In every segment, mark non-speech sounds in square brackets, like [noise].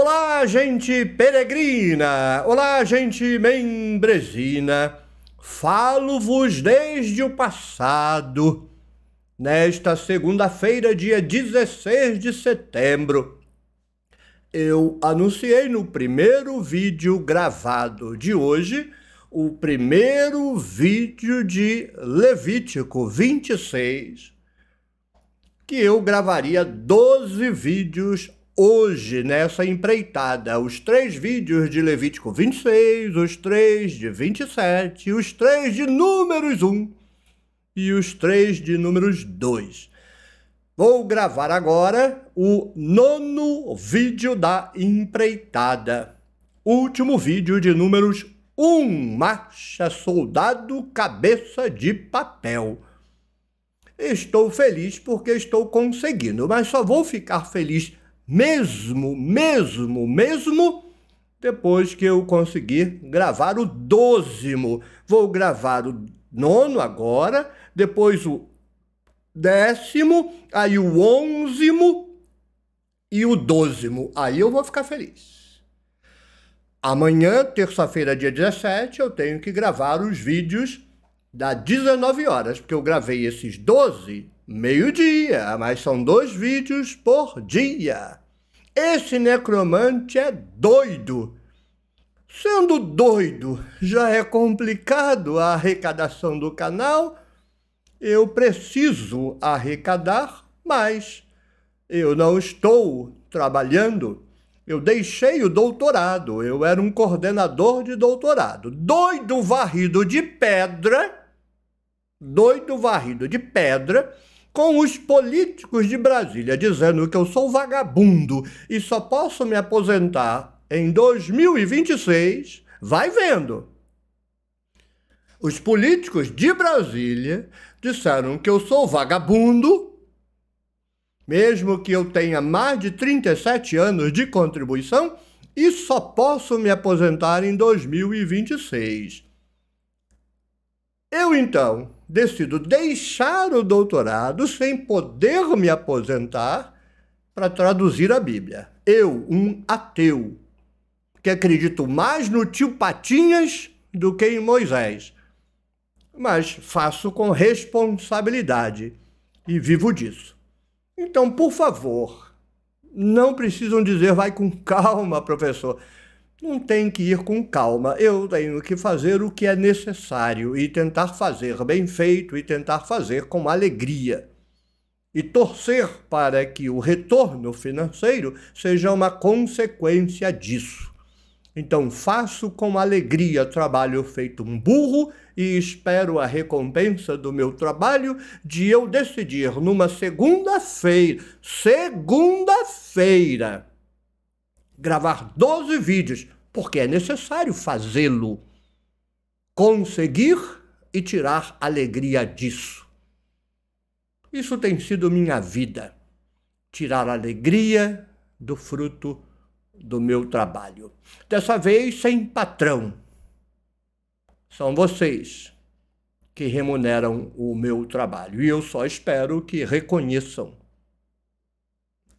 Olá, gente peregrina! Olá, gente membresina! Falo-vos desde o passado, nesta segunda-feira, dia 16 de setembro. Eu anunciei no primeiro vídeo gravado de hoje o primeiro vídeo de Levítico 26, que eu gravaria 12 vídeos hoje nessa empreitada os três vídeos de Levítico 26, os três de 27, os três de Números 1 e os três de Números 2. Vou gravar agora o nono vídeo da empreitada. Último vídeo de Números 1, Marcha Soldado Cabeça de Papel. Estou feliz porque estou conseguindo, mas só vou ficar feliz mesmo, mesmo, mesmo depois que eu conseguir gravar o dozimo. Vou gravar o nono agora, depois o décimo, aí o onzimo e o dozimo. Aí eu vou ficar feliz. Amanhã, terça-feira, dia 17, eu tenho que gravar os vídeos da 19 horas, porque eu gravei esses 12 meio-dia, mas são dois vídeos por dia. Esse necromante é doido. Sendo doido, já é complicado a arrecadação do canal. Eu preciso arrecadar mas Eu não estou trabalhando. Eu deixei o doutorado. Eu era um coordenador de doutorado. Doido varrido de pedra. Doido varrido de pedra com os políticos de Brasília, dizendo que eu sou vagabundo e só posso me aposentar em 2026, vai vendo. Os políticos de Brasília disseram que eu sou vagabundo, mesmo que eu tenha mais de 37 anos de contribuição, e só posso me aposentar em 2026. Eu então decido deixar o doutorado sem poder me aposentar para traduzir a Bíblia. Eu, um ateu, que acredito mais no tio Patinhas do que em Moisés, mas faço com responsabilidade e vivo disso. Então, por favor, não precisam dizer vai com calma, professor não tem que ir com calma. Eu tenho que fazer o que é necessário e tentar fazer bem feito e tentar fazer com alegria. E torcer para que o retorno financeiro seja uma consequência disso. Então, faço com alegria trabalho feito um burro e espero a recompensa do meu trabalho de eu decidir numa segunda-feira, segunda-feira, gravar 12 vídeos, porque é necessário fazê-lo. Conseguir e tirar alegria disso. Isso tem sido minha vida. Tirar alegria do fruto do meu trabalho. Dessa vez sem patrão. São vocês que remuneram o meu trabalho. E eu só espero que reconheçam.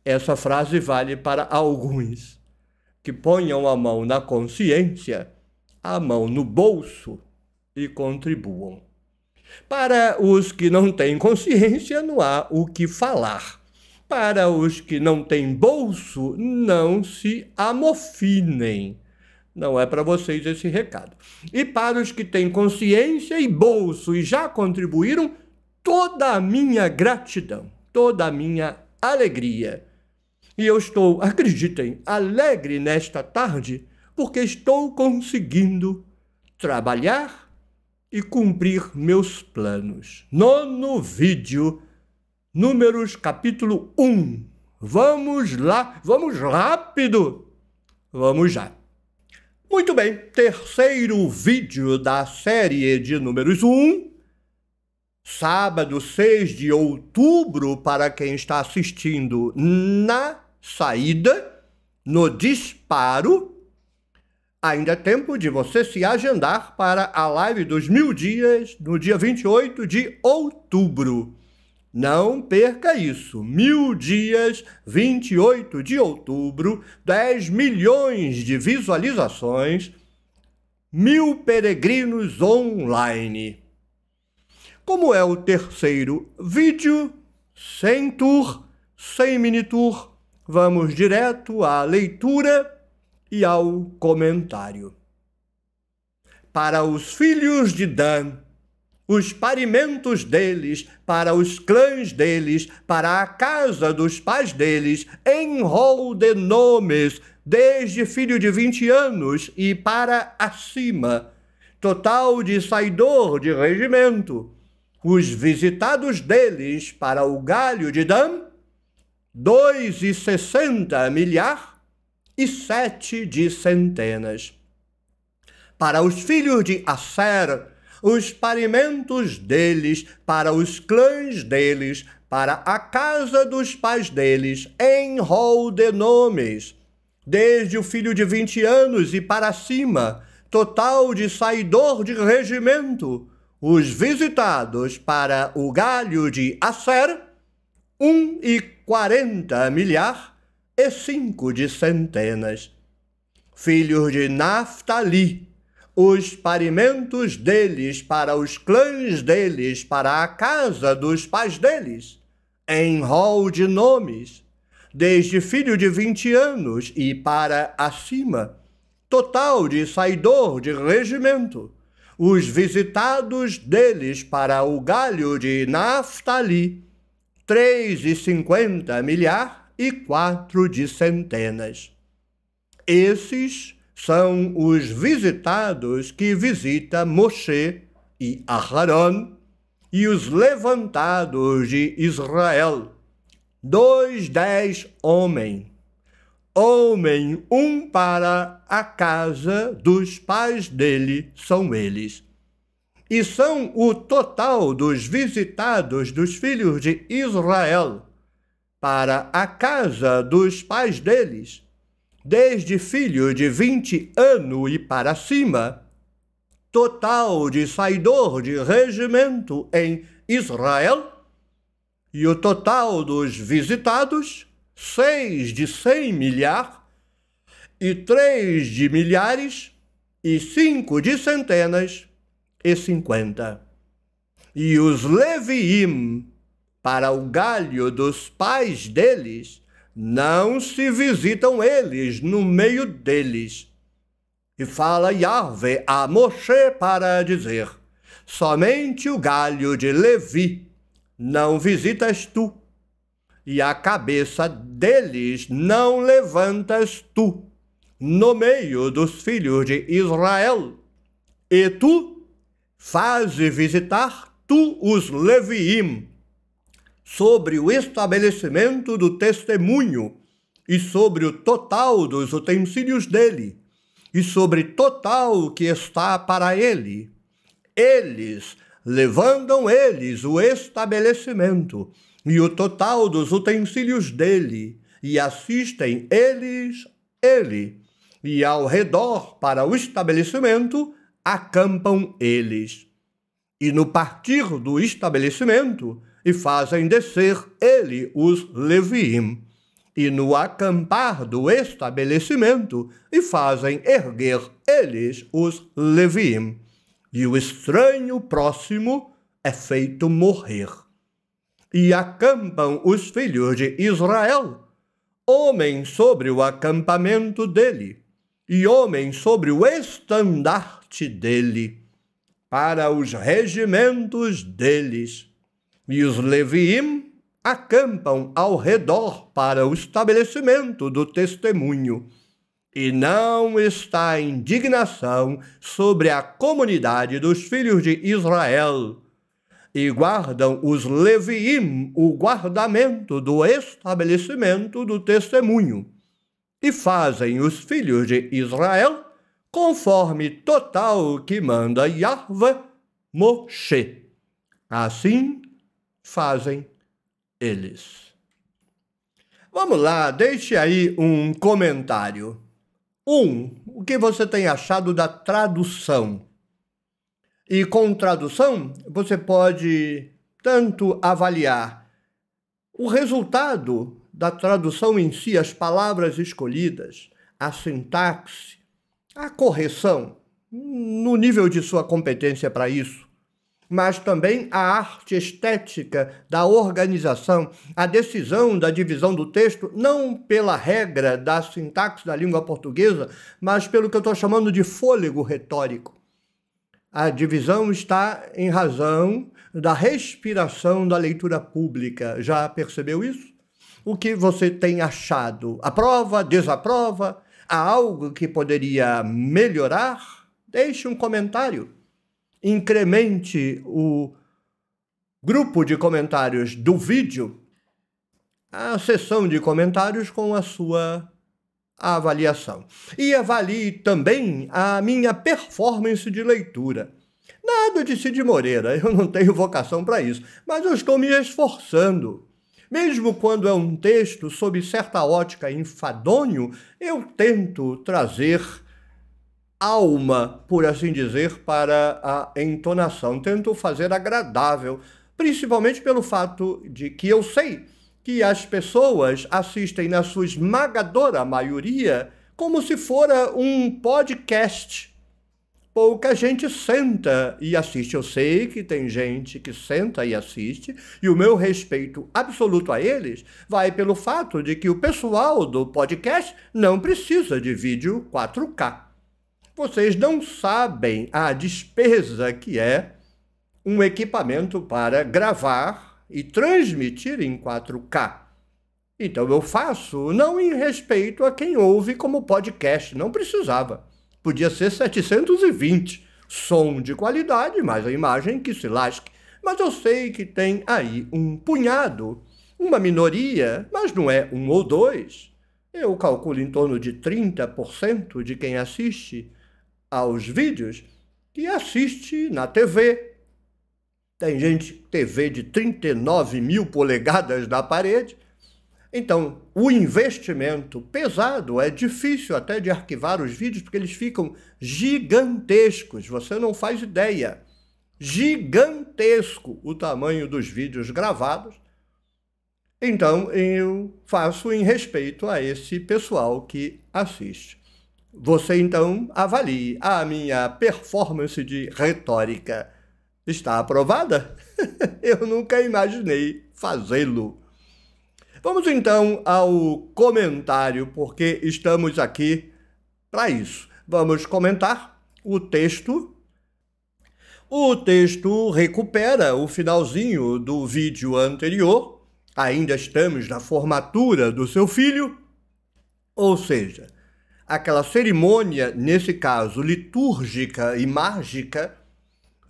Essa frase vale para alguns que ponham a mão na consciência, a mão no bolso e contribuam. Para os que não têm consciência, não há o que falar. Para os que não têm bolso, não se amofinem. Não é para vocês esse recado. E para os que têm consciência e bolso e já contribuíram, toda a minha gratidão, toda a minha alegria. E eu estou, acreditem, alegre nesta tarde, porque estou conseguindo trabalhar e cumprir meus planos. Nono vídeo, Números capítulo 1. Vamos lá, vamos rápido. Vamos já. Muito bem, terceiro vídeo da série de Números 1. Sábado 6 de outubro, para quem está assistindo na saída no disparo. Ainda é tempo de você se agendar para a live dos mil dias no dia 28 de outubro. Não perca isso. Mil dias, 28 de outubro, 10 milhões de visualizações, mil peregrinos online. Como é o terceiro vídeo, sem tour, sem mini tour, vamos direto à leitura e ao comentário. Para os filhos de Dan, os parimentos deles, para os clãs deles, para a casa dos pais deles, rol de nomes, desde filho de vinte anos e para acima, total de saidor de regimento, os visitados deles para o galho de Dan, dois e sessenta milhar e sete de centenas. Para os filhos de Asser, os parimentos deles, para os clãs deles, para a casa dos pais deles, em rol de nomes, desde o filho de vinte anos e para cima, total de saidor de regimento, os visitados para o galho de Asser, um e quarenta milhar e cinco de centenas. Filhos de Naftali, os parimentos deles para os clãs deles, para a casa dos pais deles, em rol de nomes, desde filho de vinte anos e para acima, total de saidor de regimento, os visitados deles para o galho de Naftali, três e cinquenta milhar e quatro de centenas. Esses são os visitados que visita Moshe e Aharon e os levantados de Israel. Dois dez homem, homem um para a casa dos pais dele são eles e são o total dos visitados dos filhos de Israel para a casa dos pais deles, desde filho de vinte anos e para cima, total de saidor de regimento em Israel, e o total dos visitados, seis de cem milhar, e três de milhares, e cinco de centenas, e cinquenta. E os Leviim, para o galho dos pais deles, não se visitam eles no meio deles. E fala Yahvé a Moshe para dizer: Somente o galho de Levi não visitas tu, e a cabeça deles não levantas tu, no meio dos filhos de Israel. E tu faze visitar tu os Leviim sobre o estabelecimento do testemunho e sobre o total dos utensílios dele e sobre total que está para ele. Eles levantam eles o estabelecimento e o total dos utensílios dele e assistem eles ele e ao redor para o estabelecimento acampam eles. E no partir do estabelecimento, e fazem descer ele os Leviim. E no acampar do estabelecimento, e fazem erguer eles os Leviim. E o estranho próximo é feito morrer. E acampam os filhos de Israel, homens sobre o acampamento dele, e homens sobre o estandarte parte dele para os regimentos deles. E os Leviim acampam ao redor para o estabelecimento do testemunho. E não está indignação sobre a comunidade dos filhos de Israel. E guardam os Leviim o guardamento do estabelecimento do testemunho. E fazem os filhos de Israel conforme total que manda Yahvé Moshe. Assim fazem eles. Vamos lá, deixe aí um comentário. Um, o que você tem achado da tradução? E com tradução, você pode tanto avaliar o resultado da tradução em si, as palavras escolhidas, a sintaxe, a correção no nível de sua competência para isso, mas também a arte estética da organização, a decisão da divisão do texto, não pela regra da sintaxe da língua portuguesa, mas pelo que eu estou chamando de fôlego retórico. A divisão está em razão da respiração da leitura pública. Já percebeu isso? O que você tem achado? Aprova, desaprova? Há algo que poderia melhorar? Deixe um comentário. Incremente o grupo de comentários do vídeo, a sessão de comentários com a sua avaliação. E avalie também a minha performance de leitura. Nada de Cid Moreira, eu não tenho vocação para isso, mas eu estou me esforçando mesmo quando é um texto sob certa ótica enfadonho, eu tento trazer alma, por assim dizer, para a entonação. Tento fazer agradável, principalmente pelo fato de que eu sei que as pessoas assistem, na sua esmagadora maioria, como se fora um podcast pouca gente senta e assiste. Eu sei que tem gente que senta e assiste, e o meu respeito absoluto a eles vai pelo fato de que o pessoal do podcast não precisa de vídeo 4K. Vocês não sabem a despesa que é um equipamento para gravar e transmitir em 4K. Então eu faço não em respeito a quem ouve como podcast, não precisava. Podia ser 720. Som de qualidade, mas a imagem que se lasque. Mas eu sei que tem aí um punhado, uma minoria, mas não é um ou dois. Eu calculo em torno de 30% de quem assiste aos vídeos que assiste na TV. Tem gente TV de 39 mil polegadas na parede então, o investimento pesado, é difícil até de arquivar os vídeos porque eles ficam gigantescos, você não faz ideia. Gigantesco o tamanho dos vídeos gravados. Então, eu faço em respeito a esse pessoal que assiste. Você então avalie a minha performance de retórica. Está aprovada? [laughs] eu nunca imaginei fazê-lo. Vamos então ao comentário, porque estamos aqui para isso. Vamos comentar o texto. O texto recupera o finalzinho do vídeo anterior. Ainda estamos na formatura do seu filho, ou seja, aquela cerimônia, nesse caso litúrgica e mágica,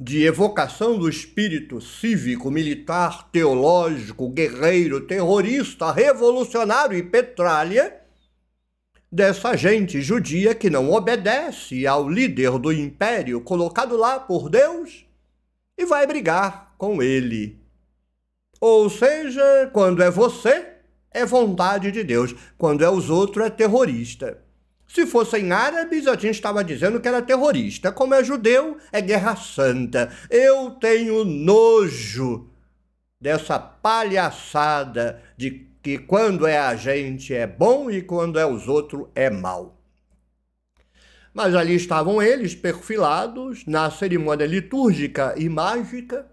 de evocação do espírito cívico, militar, teológico, guerreiro, terrorista, revolucionário e petralha dessa gente judia que não obedece ao líder do império colocado lá por Deus e vai brigar com ele. Ou seja, quando é você, é vontade de Deus, quando é os outros, é terrorista. Se fossem árabes, a gente estava dizendo que era terrorista. Como é judeu, é guerra santa. Eu tenho nojo dessa palhaçada de que quando é a gente é bom e quando é os outros é mal. Mas ali estavam eles perfilados na cerimônia litúrgica e mágica.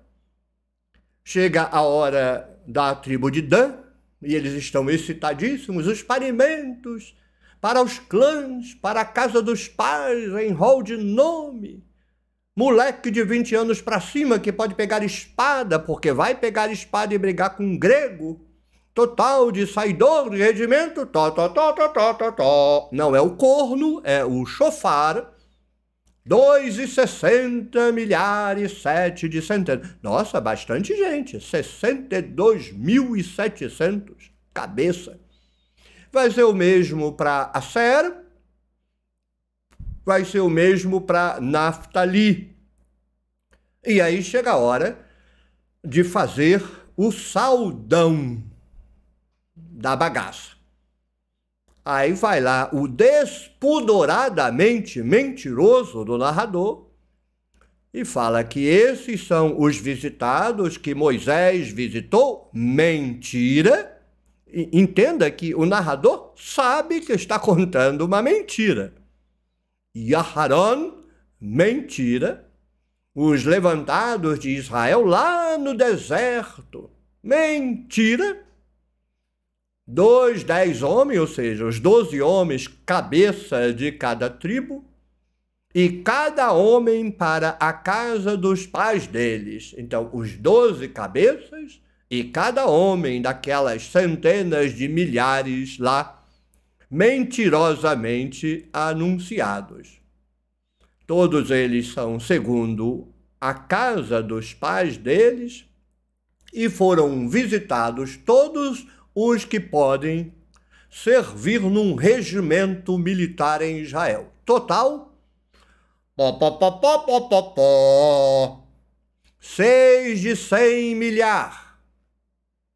Chega a hora da tribo de Dan e eles estão excitadíssimos, os parimentos para os clãs, para a casa dos pais, em rol de nome. Moleque de 20 anos para cima que pode pegar espada, porque vai pegar espada e brigar com um grego. Total de saidor de regimento, tó, tó, tó, tó, tó, tó, tó. Não é o corno, é o chofar. 2,60 milhares, 7 de centenas. Nossa, bastante gente. 62.700 cabeça. Vai ser o mesmo para Asser, vai ser o mesmo para Naftali. E aí chega a hora de fazer o saldão da bagaça. Aí vai lá o despudoradamente mentiroso do narrador e fala que esses são os visitados que Moisés visitou. Mentira! entenda que o narrador sabe que está contando uma mentira. Yaharon, mentira. Os levantados de Israel lá no deserto, mentira. Dois, dez homens, ou seja, os doze homens, cabeça de cada tribo, e cada homem para a casa dos pais deles. Então, os doze cabeças e cada homem daquelas centenas de milhares lá, mentirosamente anunciados. Todos eles são segundo a casa dos pais deles e foram visitados todos os que podem servir num regimento militar em Israel. Total? Pó, pó, pó, pó, pó, pó, pó. Seis de cem milhar.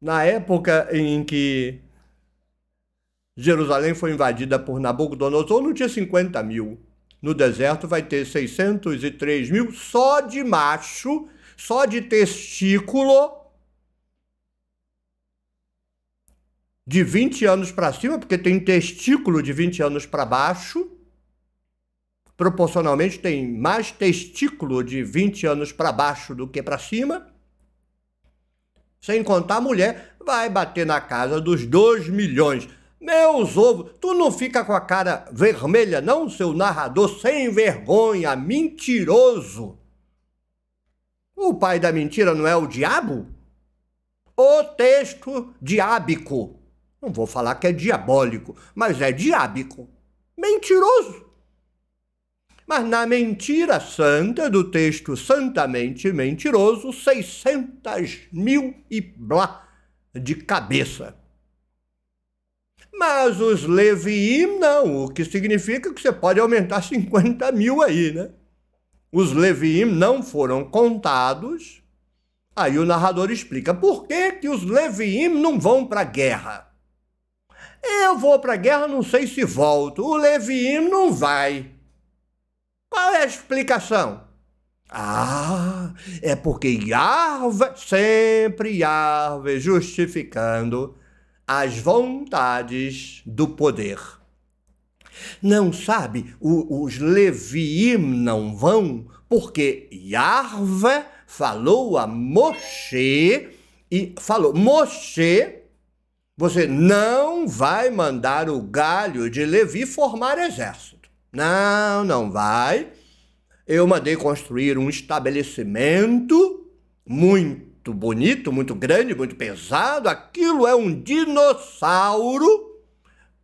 na época em que Jerusalém foi invadida por Nabucodonosor, não tinha 50 mil. No deserto vai ter 603 mil só de macho, só de testículo, de 20 anos para cima, porque tem testículo de 20 anos para baixo. Proporcionalmente, tem mais testículo de 20 anos para baixo do que para cima sem contar a mulher, vai bater na casa dos 2 milhões. Meus ovos, tu não fica com a cara vermelha, não, seu narrador sem vergonha, mentiroso? O pai da mentira não é o diabo? O texto diábico. Não vou falar que é diabólico, mas é diábico. Mentiroso. Mas na mentira santa do texto santamente mentiroso, 600 mil e blá de cabeça. Mas os Leviim não, o que significa que você pode aumentar 50 mil aí, né? Os Leviim não foram contados. Aí o narrador explica por que, que os Leviim não vão para a guerra. Eu vou para a guerra, não sei se volto. O Leviim não vai. Qual é a explicação? Ah, é porque Yahvé, sempre Yahvé, justificando as vontades do poder. Não sabe, o, os Leviim não vão, porque Yahvé falou a Moshe e falou: Moshe, você não vai mandar o galho de Levi formar exército. Não, não vai. Eu mandei construir um estabelecimento muito bonito, muito grande, muito pesado. Aquilo é um dinossauro.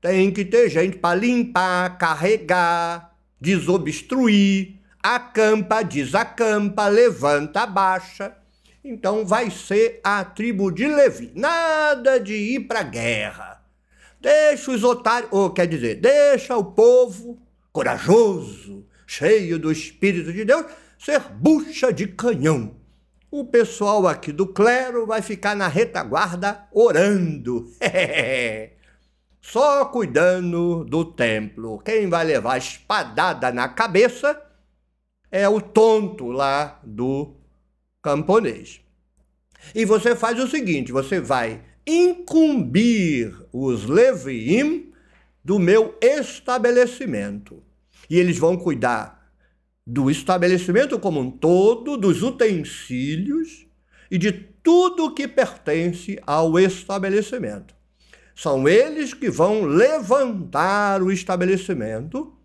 Tem que ter gente para limpar, carregar, desobstruir, acampa, desacampa, levanta, baixa. Então vai ser a tribo de Levi. Nada de ir para guerra. Deixa os otários, ou quer dizer, deixa o povo corajoso, cheio do Espírito de Deus, ser bucha de canhão. O pessoal aqui do clero vai ficar na retaguarda orando. [laughs] Só cuidando do templo. Quem vai levar espadada na cabeça é o tonto lá do camponês. E você faz o seguinte: você vai incumbir os Leviim do meu estabelecimento. E eles vão cuidar do estabelecimento como um todo, dos utensílios e de tudo que pertence ao estabelecimento. São eles que vão levantar o estabelecimento,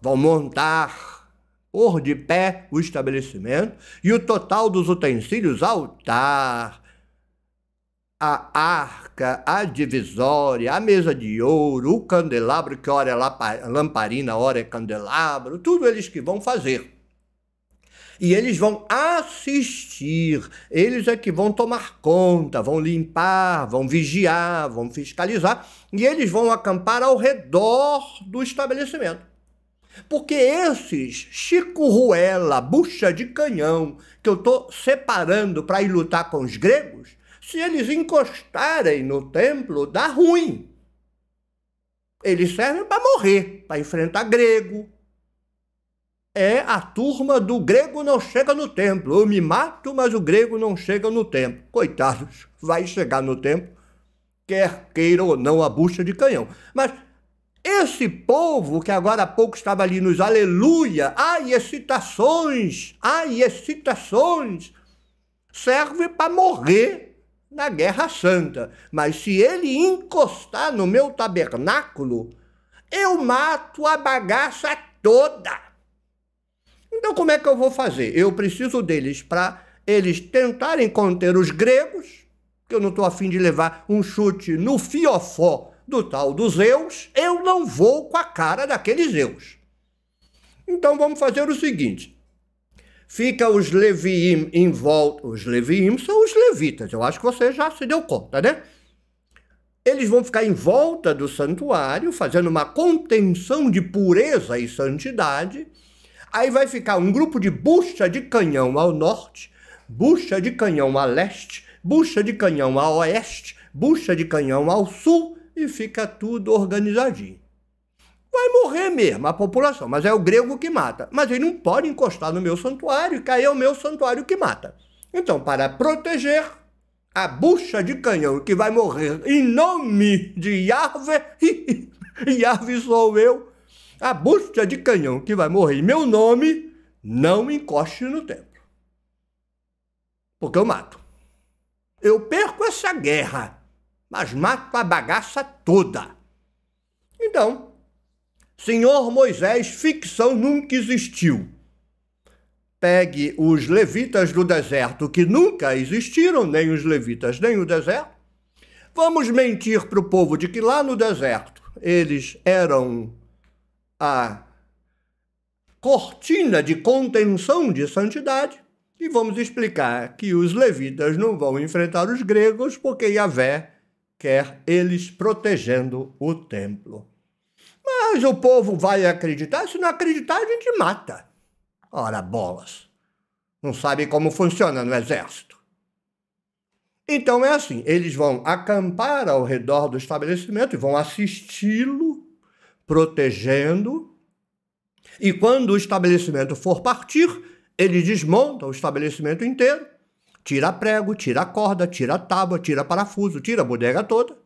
vão montar por de pé o estabelecimento e o total dos utensílios, altar, a arca, a divisória, a mesa de ouro, o candelabro, que ora é lamparina, ora é candelabro, tudo eles que vão fazer. E eles vão assistir, eles é que vão tomar conta, vão limpar, vão vigiar, vão fiscalizar, e eles vão acampar ao redor do estabelecimento. Porque esses Chico Ruela, bucha de canhão, que eu estou separando para ir lutar com os gregos, se eles encostarem no templo, dá ruim. Eles servem para morrer, para enfrentar grego. É a turma do grego não chega no templo. Eu me mato, mas o grego não chega no templo. Coitados, vai chegar no templo, quer queira ou não a bucha de canhão. Mas esse povo que agora há pouco estava ali nos aleluia, ai excitações, ai excitações, serve para morrer na Guerra Santa. Mas se ele encostar no meu tabernáculo, eu mato a bagaça toda. Então, como é que eu vou fazer? Eu preciso deles para eles tentarem conter os gregos, que eu não estou afim de levar um chute no fiofó do tal dos Zeus, eu não vou com a cara daqueles Zeus. Então vamos fazer o seguinte: fica os Leviim em volta. Os Leviim são os levitas, eu acho que você já se deu conta, né? Eles vão ficar em volta do santuário, fazendo uma contenção de pureza e santidade. Aí vai ficar um grupo de bucha de canhão ao norte, bucha de canhão a leste, bucha de canhão a oeste, bucha de canhão ao sul, e fica tudo organizadinho vai morrer mesmo a população, mas é o grego que mata. Mas ele não pode encostar no meu santuário, que aí é o meu santuário que mata. Então, para proteger a bucha de canhão que vai morrer em nome de Yahvé, [laughs] Yahvé sou eu, a bucha de canhão que vai morrer em meu nome, não encoste no templo. Porque eu mato. Eu perco essa guerra, mas mato a bagaça toda. Então, Senhor Moisés, ficção nunca existiu. Pegue os levitas do deserto que nunca existiram, nem os levitas, nem o deserto. Vamos mentir para o povo de que lá no deserto eles eram a cortina de contenção de santidade. E vamos explicar que os levitas não vão enfrentar os gregos porque Yahvé quer eles protegendo o templo. Mas o povo vai acreditar, se não acreditar, a gente mata. Ora, bolas. Não sabe como funciona no exército. Então é assim: eles vão acampar ao redor do estabelecimento e vão assisti-lo, protegendo. E quando o estabelecimento for partir, ele desmonta o estabelecimento inteiro, tira prego, tira corda, tira tábua, tira parafuso, tira a bodega toda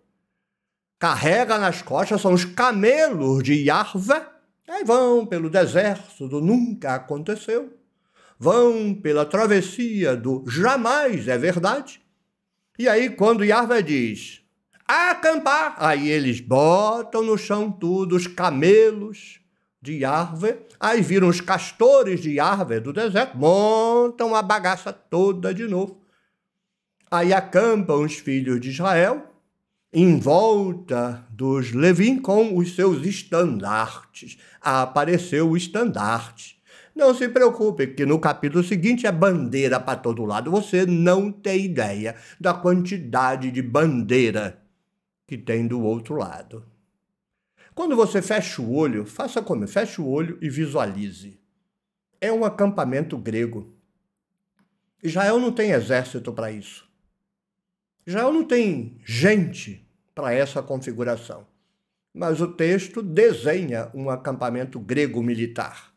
carrega nas costas são os camelos de Yarvé. Aí vão pelo deserto do nunca aconteceu, vão pela travessia do jamais é verdade. E aí, quando Yarvé diz acampar, aí eles botam no chão tudo os camelos de Yarvé, aí viram os castores de Yarvé do deserto, montam a bagaça toda de novo. Aí acampam os filhos de Israel, em volta dos Levim com os seus estandartes. Apareceu o estandarte. Não se preocupe, que no capítulo seguinte é bandeira para todo lado. Você não tem ideia da quantidade de bandeira que tem do outro lado. Quando você fecha o olho, faça como? Feche o olho e visualize. É um acampamento grego. Israel não tem exército para isso. Já não tem gente para essa configuração, mas o texto desenha um acampamento grego militar,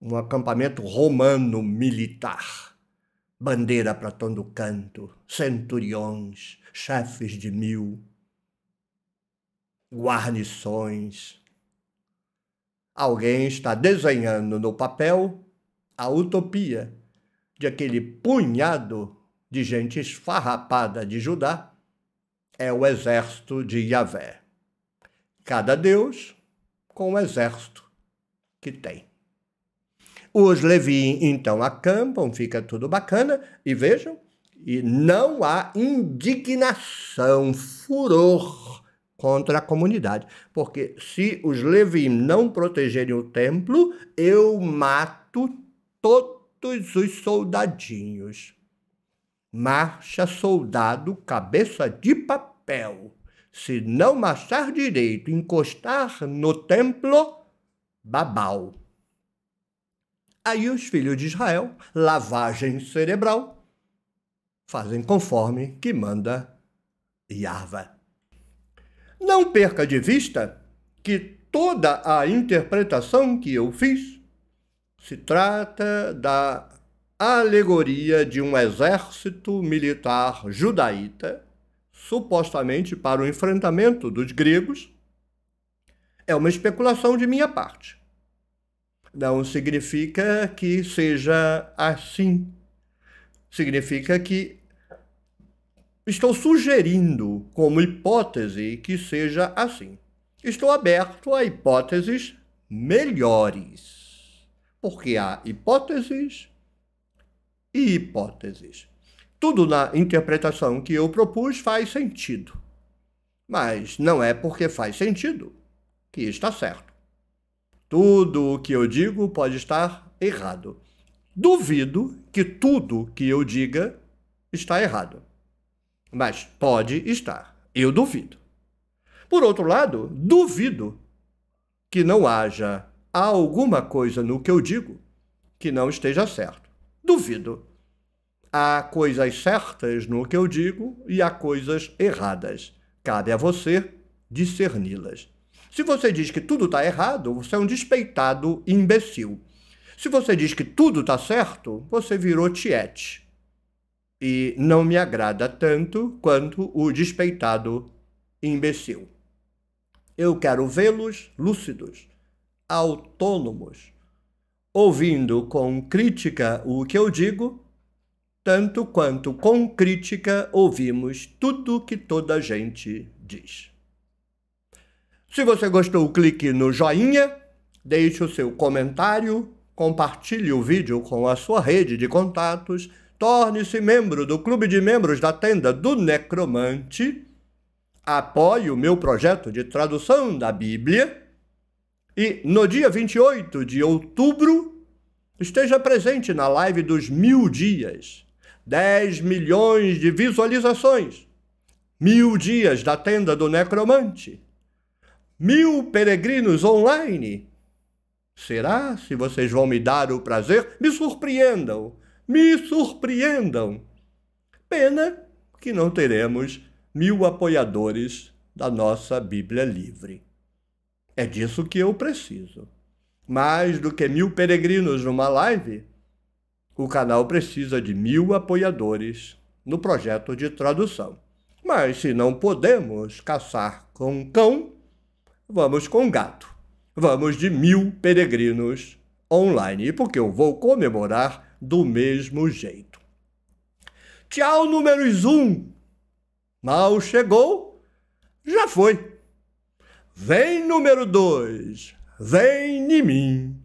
um acampamento romano militar. Bandeira para todo canto, centuriões, chefes de mil, guarnições. Alguém está desenhando no papel a utopia de aquele punhado de gente esfarrapada de Judá, é o exército de Yahvé. Cada deus com o exército que tem. Os Levi então acampam, fica tudo bacana, e vejam, e não há indignação, furor contra a comunidade. Porque se os Levi não protegerem o templo, eu mato todos os soldadinhos. Marcha, soldado, cabeça de papel. Se não marchar direito, encostar no templo, babau. Aí os filhos de Israel, lavagem cerebral, fazem conforme que manda Yarva. Não perca de vista que toda a interpretação que eu fiz se trata da a alegoria de um exército militar judaíta, supostamente para o enfrentamento dos gregos, é uma especulação de minha parte. Não significa que seja assim. Significa que estou sugerindo como hipótese que seja assim. Estou aberto a hipóteses melhores, porque há hipóteses e hipóteses. Tudo na interpretação que eu propus faz sentido. Mas não é porque faz sentido que está certo. Tudo o que eu digo pode estar errado. Duvido que tudo que eu diga está errado. Mas pode estar. Eu duvido. Por outro lado, duvido que não haja alguma coisa no que eu digo que não esteja certo. Duvido. Há coisas certas no que eu digo e há coisas erradas. Cabe a você discerni-las. Se você diz que tudo está errado, você é um despeitado imbecil. Se você diz que tudo está certo, você virou tiete. E não me agrada tanto quanto o despeitado imbecil. Eu quero vê-los lúcidos, autônomos ouvindo com crítica o que eu digo, tanto quanto com crítica ouvimos tudo que toda gente diz. Se você gostou, clique no joinha, deixe o seu comentário, compartilhe o vídeo com a sua rede de contatos, torne-se membro do clube de membros da tenda do Necromante, apoie o meu projeto de tradução da Bíblia e no dia 28 de outubro, esteja presente na live dos mil dias. 10 milhões de visualizações. Mil dias da tenda do necromante. Mil peregrinos online. Será se vocês vão me dar o prazer? Me surpreendam! Me surpreendam! Pena que não teremos mil apoiadores da nossa Bíblia Livre. É disso que eu preciso. Mais do que mil peregrinos numa live, o canal precisa de mil apoiadores no projeto de tradução. Mas se não podemos caçar com um cão, vamos com gato. Vamos de mil peregrinos online, porque eu vou comemorar do mesmo jeito. Tchau, números um! Mal chegou, já foi. Vem número dois, vem em mim.